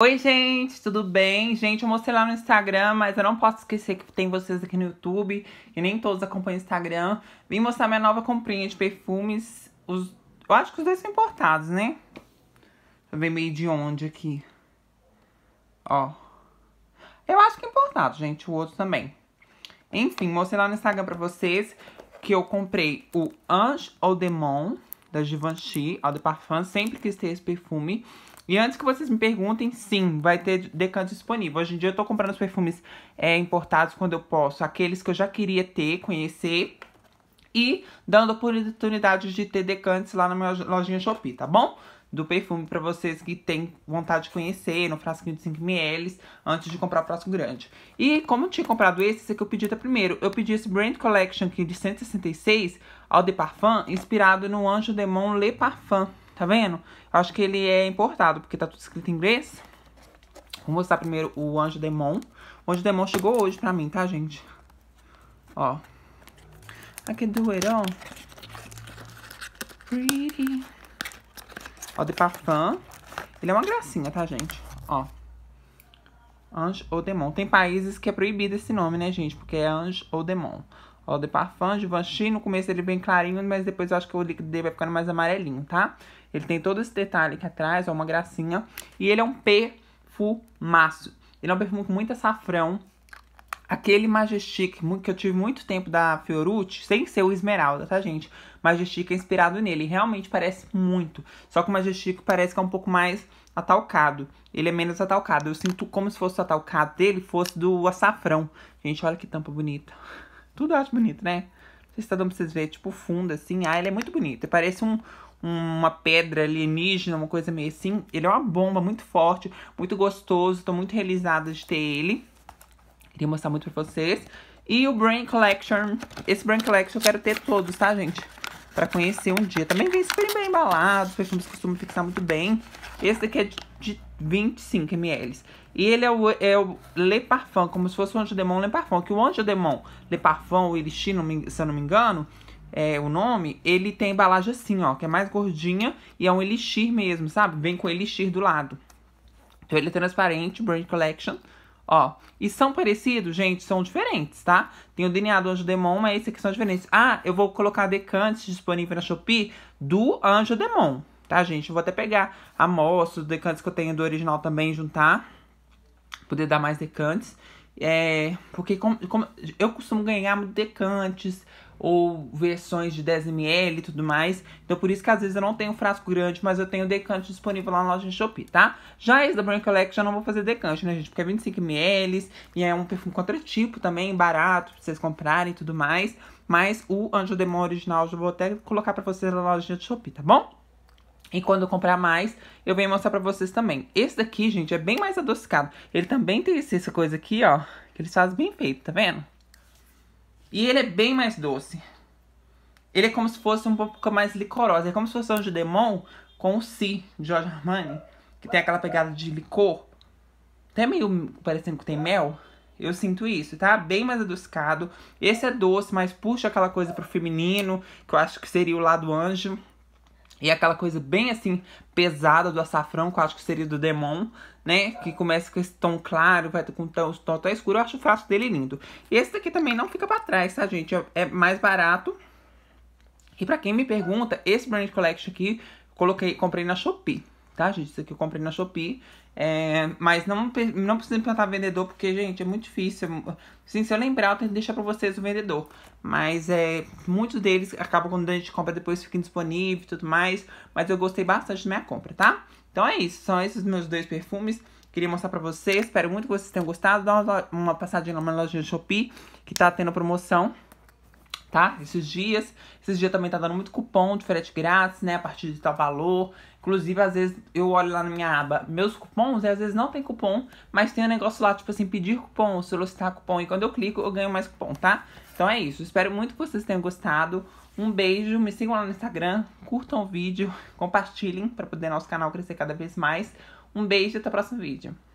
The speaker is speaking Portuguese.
Oi, gente, tudo bem? Gente, eu mostrei lá no Instagram, mas eu não posso esquecer que tem vocês aqui no YouTube e nem todos acompanham o Instagram. Vim mostrar minha nova comprinha de perfumes. Os... Eu acho que os dois são importados, né? Deixa eu ver meio de onde aqui. Ó. Eu acho que é importado, gente, o outro também. Enfim, mostrei lá no Instagram pra vocês que eu comprei o Ange Audemon da Givenchy, Eau de Parfum. Sempre quis ter esse perfume. E antes que vocês me perguntem, sim, vai ter decanto disponível. Hoje em dia eu tô comprando os perfumes é, importados quando eu posso, aqueles que eu já queria ter, conhecer. E dando oportunidade de ter decantes lá na minha lojinha Shopee, tá bom? do perfume para vocês que têm vontade de conhecer, no frasquinho de 5ml, antes de comprar o frasco grande. E como eu tinha comprado esse, esse aqui eu pedi até primeiro. Eu pedi esse Brand Collection aqui de 166, ao de Parfum, inspirado no Anjo Demon Le Parfum. Tá vendo? Acho que ele é importado, porque tá tudo escrito em inglês. Vou mostrar primeiro o Anjo Demon. O Anjo Demon chegou hoje pra mim, tá, gente? Ó. Aqui do Heron. Pretty. Ó, de Parfum. Ele é uma gracinha, tá, gente? Ó. Ange ou Demon. Tem países que é proibido esse nome, né, gente? Porque é Ange ou Demon. Ó, de Parfum, Givenchy. No começo ele é bem clarinho, mas depois eu acho que o líquido dele vai ficando mais amarelinho, tá? Ele tem todo esse detalhe aqui atrás, ó, uma gracinha. E ele é um perfumaço. Ele é um perfume com muito açafrão. Aquele Majestic que eu tive muito tempo da Fiorucci, sem ser o Esmeralda, tá, gente? Majestic é inspirado nele. Realmente parece muito. Só que o Majestic parece que é um pouco mais atalcado. Ele é menos atalcado. Eu sinto como se fosse o atalcado dele fosse do açafrão. Gente, olha que tampa bonita. Tudo eu acho bonito, né? Não sei se tá dando pra vocês verem. Tipo, fundo assim. Ah, ele é muito bonito. Parece um, uma pedra alienígena, uma coisa meio assim. Ele é uma bomba muito forte, muito gostoso. Tô muito realizada de ter ele. Queria mostrar muito pra vocês. E o Brain Collection. Esse Brain Collection eu quero ter todos, tá, gente? Pra conhecer um dia. Também vem super bem embalado. Os perfumes costumam fixar muito bem. Esse daqui é de 25 ml. E ele é o, é o Le Parfum, como se fosse o Anjo Demon Le Parfum. Que o Anjo Demon Le Parfum, o Irishi, se eu não me engano é, o nome, ele tem embalagem assim, ó, que é mais gordinha e é um elixir mesmo, sabe? Vem com elixir do lado. Então ele é transparente, Brand Collection, ó. E são parecidos, gente, são diferentes, tá? Tem o DNA do Anjo Demon, mas esse aqui são diferentes. Ah, eu vou colocar decantes disponível na Shopee do Anjo Demon, tá, gente? Eu vou até pegar amostras, decantes que eu tenho do original também, juntar. Poder dar mais decantes. É, porque como, como eu costumo ganhar decantes, ou versões de 10ml e tudo mais. Então, por isso que às vezes eu não tenho frasco grande, mas eu tenho decante disponível lá na loja de Shopee, tá? Já esse da Brand Collection eu não vou fazer decante, né, gente? Porque é 25ml e é um perfume contratipo também, barato, pra vocês comprarem e tudo mais. Mas o Anjo Demon original eu vou até colocar pra vocês na loja de Shopee, tá bom? E quando eu comprar mais, eu venho mostrar pra vocês também. Esse daqui, gente, é bem mais adocicado. Ele também tem essa coisa aqui, ó, que eles fazem bem feito, tá vendo? E ele é bem mais doce. Ele é como se fosse um pouco mais licorosa. É como se fosse um Judemon com o Si, de George Armani. Que tem aquela pegada de licor. Até meio parecendo que tem mel. Eu sinto isso, tá? Bem mais adocicado. Esse é doce, mas puxa aquela coisa pro feminino. Que eu acho que seria o lado anjo. E é aquela coisa bem assim, pesada do açafrão, que eu acho que seria do Demon, né? Que começa com esse tom claro, vai com tom, tom até escuro. Eu acho o frasco dele lindo. E esse daqui também não fica pra trás, tá, gente? É, é mais barato. E pra quem me pergunta, esse Brand Collection aqui, coloquei, comprei na Shopee tá, gente? Isso aqui eu comprei na Shopee. É, mas não, não precisa implantar vendedor, porque, gente, é muito difícil. Sim, se eu lembrar, eu tenho que deixar pra vocês o vendedor. Mas é, muitos deles acabam quando a gente compra, depois fica indisponível e tudo mais. Mas eu gostei bastante da minha compra, tá? Então é isso, são esses meus dois perfumes. Queria mostrar pra vocês, espero muito que vocês tenham gostado. Dá uma, uma passadinha na minha loja de Shopee, que tá tendo promoção tá? Esses dias, esses dias também tá dando muito cupom de frete grátis, né? A partir de tal valor. Inclusive, às vezes eu olho lá na minha aba meus cupons e às vezes não tem cupom, mas tem um negócio lá, tipo assim, pedir cupom, solicitar cupom. E quando eu clico, eu ganho mais cupom, tá? Então é isso. Espero muito que vocês tenham gostado. Um beijo, me sigam lá no Instagram, curtam o vídeo, compartilhem para poder nosso canal crescer cada vez mais. Um beijo e até o próximo vídeo.